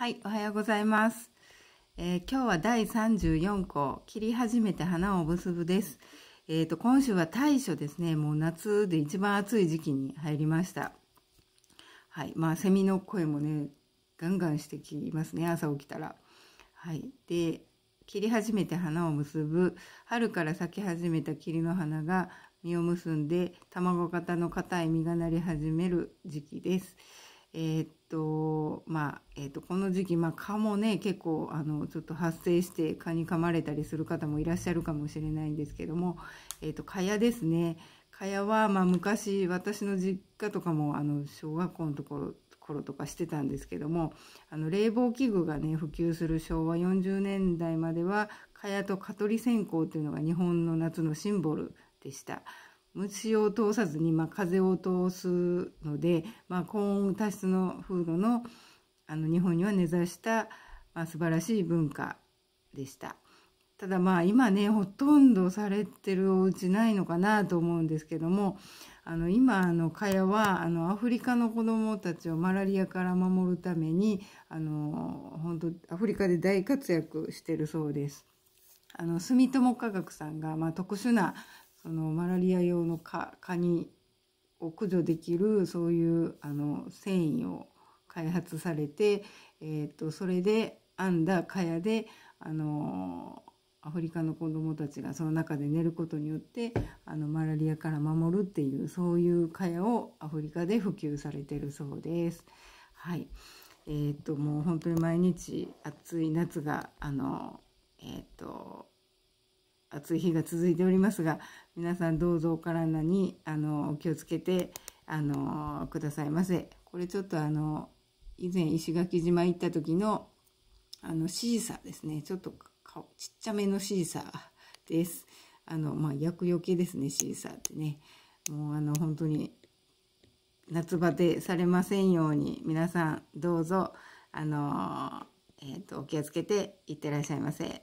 はい、おはようございます。えー、今日は第34項、切り始めて花を結ぶです。えっ、ー、と、今週は大暑ですね。もう夏で一番暑い時期に入りました。はい、まあ、セミの声もね、ガンガンしてきますね、朝起きたら。はい、で、切り始めて花を結ぶ、春から咲き始めた霧の花が実を結んで、卵型の硬い実がなり始める時期です。えー、っとまあ、えー、っとこの時期、まあ、蚊もね結構あのちょっと発生して蚊に噛まれたりする方もいらっしゃるかもしれないんですけども、えー、っと蚊帳ですね蚊帳は、まあ、昔私の実家とかもあの小学校のところ頃とかしてたんですけどもあの冷房器具がね普及する昭和40年代までは蚊帳と蚊取り線香というのが日本の夏のシンボルでした。虫を通さずに、まあ、風を通すので、まあ、高温多湿の風土のあの日本には根ざした、まあ、素晴らしい文化でした。ただまあ今ねほとんどされてるお家ないのかなと思うんですけどもあの今あの蚊帳はあのアフリカの子どもたちをマラリアから守るためにあの本当アフリカで大活躍してるそうです。あの住友化学さんが、まあ、特殊なそのマラリア用の蚊にを駆除できるそういうあの繊維を開発されて、えーと、それで編んだ蚊帳であのアフリカの子どもたちがその中で寝ることによってあのマラリアから守るっていうそういう蚊帳をアフリカで普及されてるそうです。はいえーと、もう本当に毎日暑い夏があの、えーと暑い日が続いておりますが皆さんどうぞお体にあのお気をつけてあのくださいませ。これちょっとあの以前石垣島行った時のあのシーサーですねちょっと顔ちっちゃめのシーサーです。あのまあ厄除けですねシーサーってね。もうあの本当に夏バテされませんように皆さんどうぞあのえっ、ー、とお気をつけていってらっしゃいませ。